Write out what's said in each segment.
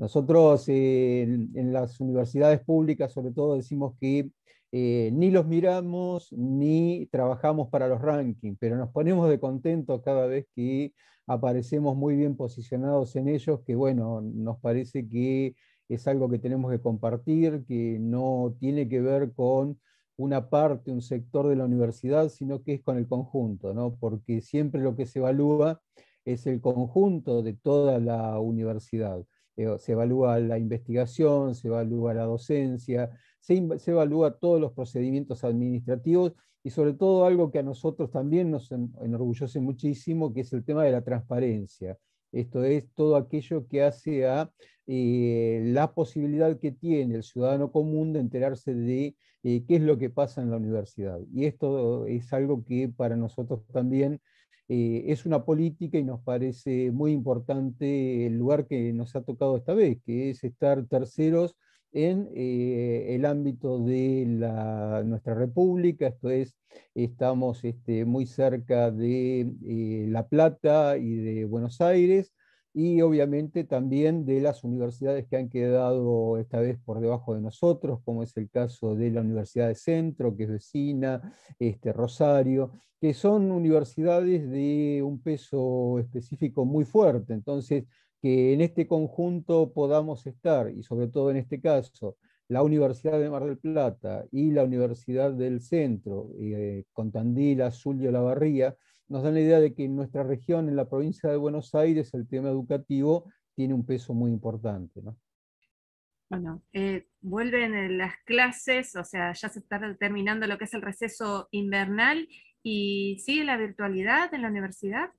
Nosotros eh, en, las universidades públicas sobre todo decimos que eh, ni los miramos ni trabajamos para los rankings, pero nos ponemos de contento cada vez que aparecemos muy bien posicionados en ellos, que bueno, nos parece que es algo que tenemos que compartir, que no tiene que ver con una parte, un sector de la universidad, sino que es con el conjunto, porque siempre lo que se evalúa es el conjunto de toda la universidad. Eh, se evalúa la investigación, se evalúa la docencia, se, evalúa todos los procedimientos administrativos y sobre todo algo que a nosotros también nos enorgullece muchísimo, que es el tema de la transparencia. Esto es todo aquello que hace a eh, la posibilidad que tiene el ciudadano común de enterarse de eh, qué es lo que pasa en la universidad. Y esto es algo que para nosotros también eh, es una política y nos parece muy importante el lugar que nos ha tocado esta vez, que es estar terceros en eh, el ámbito de nuestra república, esto es, estamos este, muy cerca de eh, La Plata y de Buenos Aires, y obviamente también de las universidades que han quedado esta vez por debajo de nosotros, como es el caso de la Universidad de Centro, que es vecina, este, Rosario, que son universidades de un peso específico muy fuerte. Entonces, que en este conjunto podamos estar, y sobre todo en este caso, la Universidad de Mar del Plata y la Universidad del Centro, eh, con Tandil, Azul y Olavarría, nos dan la idea de que en nuestra región, en la provincia de Buenos Aires, el tema educativo tiene un peso muy importante. Bueno, eh, vuelven eh, las clases, o sea, ya se está terminando lo que es el receso invernal, ¿y sigue la virtualidad en la universidad?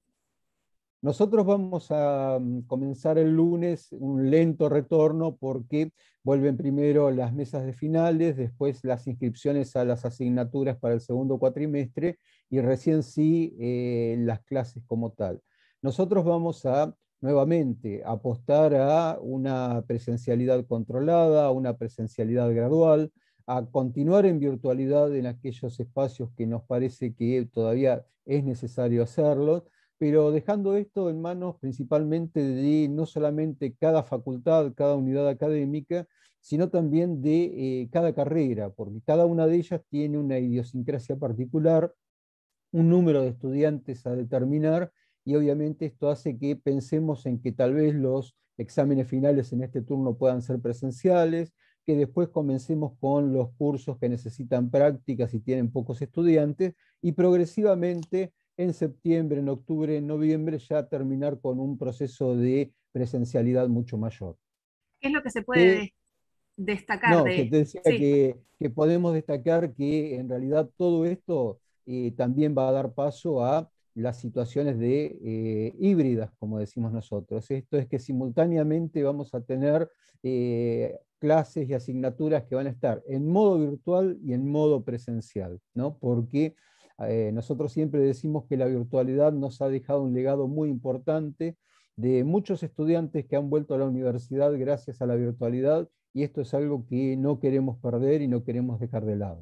Nosotros vamos a mm, comenzar el lunes un lento retorno porque vuelven primero las mesas de finales, después las inscripciones a las asignaturas para el segundo cuatrimestre y recién sí eh, las clases como tal. Nosotros vamos a nuevamente apostar a una presencialidad controlada, a una presencialidad gradual, a continuar en virtualidad en aquellos espacios que nos parece que todavía es necesario hacerlo pero dejando esto en manos principalmente de no solamente cada facultad, cada unidad académica, sino también de eh, cada carrera, porque cada una de ellas tiene una idiosincrasia particular, un número de estudiantes a determinar, y obviamente esto hace que pensemos en que tal vez los exámenes finales en este turno puedan ser presenciales, que después comencemos con los cursos que necesitan prácticas y tienen pocos estudiantes, y progresivamente en septiembre, en octubre, en noviembre, ya terminar con un proceso de presencialidad mucho mayor. ¿Qué es lo que se puede destacar? No, de... que decía que, podemos destacar que en realidad todo esto eh, también va a dar paso a las situaciones de eh, híbridas, como decimos nosotros. Esto es que simultáneamente vamos a tener eh, clases y asignaturas que van a estar en modo virtual y en modo presencial, ¿no? Porque eh, nosotros siempre decimos que la virtualidad nos ha dejado un legado muy importante de muchos estudiantes que han vuelto a la universidad gracias a la virtualidad y esto es algo que no queremos perder y no queremos dejar de lado.